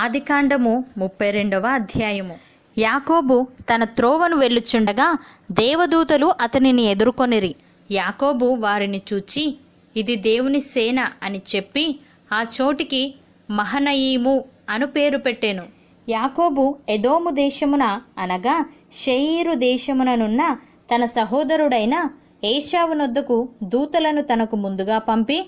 ఆదికాండము ముప్పై రెండవ అధ్యాయము యాకోబు తన త్రోవను వెళ్ళుచుండగా దేవదూతలు అతనిని ఎదుర్కొనిరి యాకోబు వారిని చూచి ఇది దేవుని సేన అని చెప్పి ఆ చోటికి మహనయీము అను పేరు పెట్టాను యాకోబు ఎదోము దేశమున అనగా షయీరు దేశముననున్న తన సహోదరుడైన ఏషావునొద్దకు దూతలను తనకు ముందుగా పంపి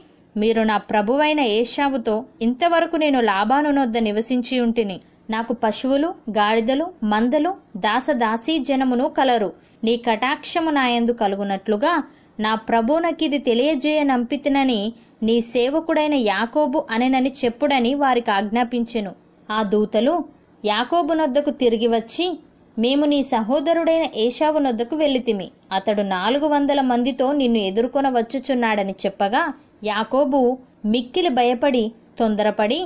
మీరు నా ప్రభువైన ఏషావుతో ఇంతవరకు నేను లాభాను నొద్ద నివసించి ఉంటిని నాకు పశువులు గాడిదలు మందలు దాసదాసీ జనమును కలరు నీ కటాక్షము నాయందు కలుగునట్లుగా నా ఇది తెలియజేయ నంపితినని నీ సేవకుడైన యాకోబు అనెనని చెప్పుడని వారికి ఆజ్ఞాపించెను ఆ దూతలు యాకోబు నొద్దకు తిరిగి వచ్చి మేము నీ సహోదరుడైన ఏషావు నొద్దకు వెళ్ళితిమి అతడు నాలుగు వందల మందితో నిన్ను ఎదుర్కొనవచ్చుచున్నాడని చెప్పగా యాకోబు మిక్కిలి భయపడి తొందరపడి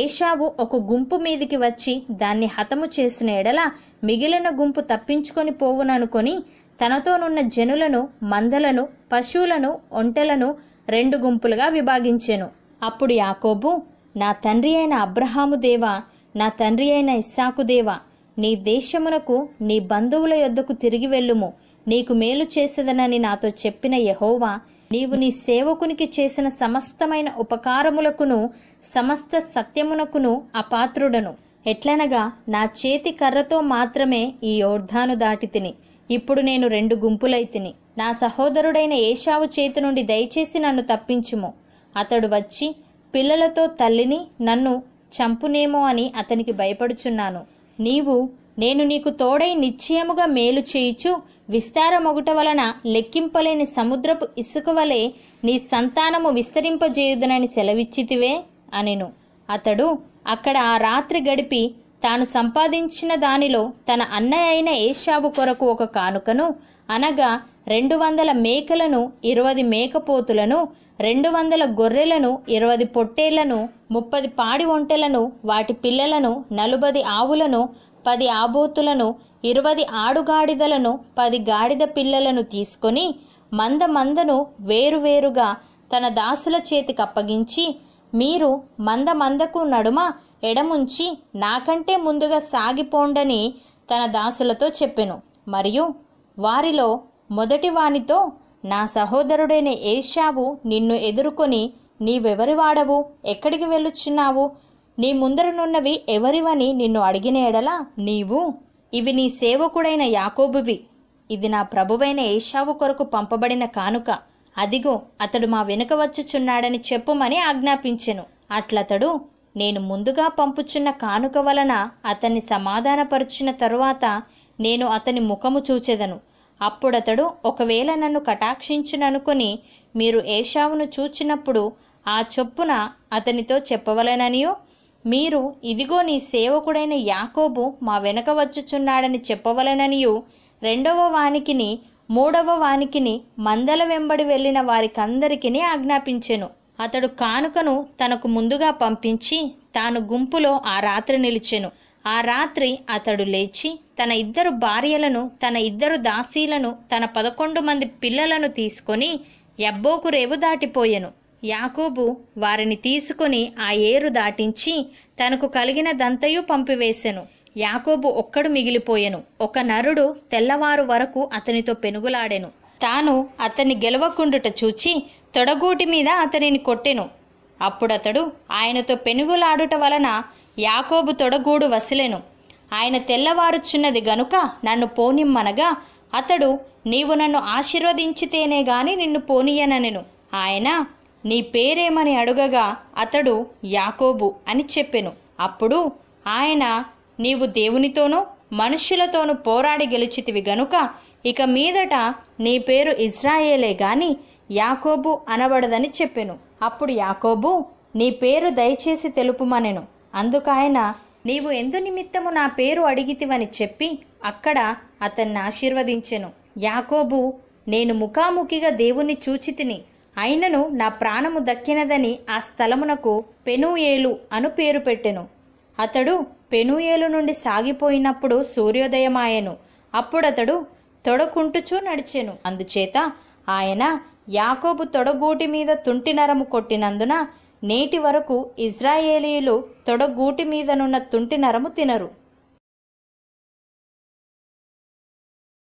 ఏషావు ఒక గుంపు మీదికి వచ్చి దాన్ని హతము చేసిన ఎడల మిగిలిన గుంపు తప్పించుకొని పోవుననుకొని తనతోనున్న జనులను మందలను పశువులను ఒంటెలను రెండు గుంపులుగా విభాగించెను అప్పుడు యాకోబు నా తండ్రి అయిన అబ్రహాము దేవా నా తండ్రి అయిన ఇస్సాకు దేవా నీ దేశమునకు నీ బంధువుల యొద్దకు తిరిగి వెళ్ళుము నీకు మేలు చేసేదనని నాతో చెప్పిన యహోవా నీవు నీ సేవకునికి చేసిన సమస్తమైన ఉపకారములకును సమస్త సత్యమునకును అపాత్రుడను ఎట్లనగా నా చేతి కర్రతో మాత్రమే ఈ యోర్ధాను దాటి తిని ఇప్పుడు నేను రెండు గుంపులై తిని నా సహోదరుడైన ఏషావు చేతి నుండి దయచేసి నన్ను తప్పించుము అతడు వచ్చి పిల్లలతో తల్లిని నన్ను చంపునేమో అని అతనికి భయపడుచున్నాను నీవు నేను నీకు తోడై నిశ్చయముగా మేలు చేయుచు విస్తారమొగుట వలన లెక్కింపలేని సముద్రపు ఇసుక వలె నీ సంతానము విస్తరింపజేయుదునని సెలవిచ్చితివే అనెను అతడు అక్కడ ఆ రాత్రి గడిపి తాను సంపాదించిన దానిలో తన అన్నయ్య అయిన ఏషాబు కొరకు ఒక కానుకను అనగా రెండు వందల మేకలను ఇరవై మేకపోతులను రెండు వందల గొర్రెలను ఇరవై పొట్టేళ్లను ముప్పది పాడి ఒంటెలను వాటి పిల్లలను నలుబది ఆవులను పది ఆబోతులను ఇరవది ఆడుగాడిదలను పది గాడిద పిల్లలను తీసుకొని మంద మందను వేరువేరుగా తన దాసుల చేతికి అప్పగించి మీరు మంద మందకు నడుమ ఎడముంచి నాకంటే ముందుగా సాగిపోండని తన దాసులతో చెప్పెను మరియు వారిలో మొదటి వానితో నా సహోదరుడైన ఏషావు నిన్ను ఎదుర్కొని నీవెవరివాడవు ఎక్కడికి వెళ్ళుచున్నావు నీ ముందరనున్నవి ఎవరివని నిన్ను అడిగిన ఎడలా నీవు ఇవి నీ సేవకుడైన యాకోబువి ఇది నా ప్రభువైన ఏషావు కొరకు పంపబడిన కానుక అదిగో అతడు మా వెనుక వచ్చుచున్నాడని చెప్పుమని ఆజ్ఞాపించెను అట్లతడు నేను ముందుగా పంపుచున్న కానుక వలన అతన్ని సమాధానపరుచిన తరువాత నేను అతని ముఖము చూచెదను అప్పుడతడు ఒకవేళ నన్ను కటాక్షించుననుకొని మీరు ఏషావును చూచినప్పుడు ఆ చొప్పున అతనితో చెప్పవలననియో మీరు ఇదిగో నీ సేవకుడైన యాకోబు మా వెనక వచ్చుచున్నాడని చెప్పవలననియు రెండవ వానికిని మూడవ వానికిని మందల వెంబడి వెళ్ళిన వారికందరికిని ఆజ్ఞాపించెను అతడు కానుకను తనకు ముందుగా పంపించి తాను గుంపులో ఆ రాత్రి నిలిచెను ఆ రాత్రి అతడు లేచి తన ఇద్దరు భార్యలను తన ఇద్దరు దాసీలను తన పదకొండు మంది పిల్లలను తీసుకొని ఎబ్బోకు రేవు దాటిపోయెను యాకోబు వారిని తీసుకుని ఆ ఏరు దాటించి తనకు కలిగిన దంతయు పంపివేశెను యాకోబు ఒక్కడు మిగిలిపోయెను ఒక నరుడు తెల్లవారు వరకు అతనితో పెనుగులాడెను తాను అతన్ని గెలవకుండుట చూచి తొడగూటి మీద అతనిని కొట్టెను అప్పుడతడు ఆయనతో పెనుగులాడుట వలన యాకోబు తొడగూడు వసిలెను ఆయన తెల్లవారుచున్నది గనుక నన్ను పోనిమ్మనగా అతడు నీవు నన్ను ఆశీర్వదించితేనే గాని నిన్ను పోనీయనెను ఆయన నీ పేరేమని అడుగగా అతడు యాకోబు అని చెప్పెను అప్పుడు ఆయన నీవు దేవునితోనూ మనుష్యులతోనూ పోరాడి గెలిచితివి గనుక ఇక మీదట నీ పేరు ఇజ్రాయేలే గాని యాకోబు అనబడదని చెప్పెను అప్పుడు యాకోబు నీ పేరు దయచేసి తెలుపుమనెను అందుకాయన నీవు ఎందు నిమిత్తము నా పేరు అడిగితివని చెప్పి అక్కడ అతన్ని ఆశీర్వదించెను యాకోబు నేను ముఖాముఖిగా దేవుణ్ణి చూచితిని అయినను నా ప్రాణము దక్కినదని ఆ స్థలమునకు పెనుయేలు అను పేరు పెట్టెను అతడు పెనుయేలు నుండి సాగిపోయినప్పుడు సూర్యోదయమాయెను అప్పుడతడు తొడకుంటుచూ నడిచెను అందుచేత ఆయన యాకోబు తొడగూటి మీద తుంటి నరము కొట్టినందున నేటి వరకు ఇజ్రాయేలీలు తొడగూటి మీదనున్న తుంటి నరము తినరు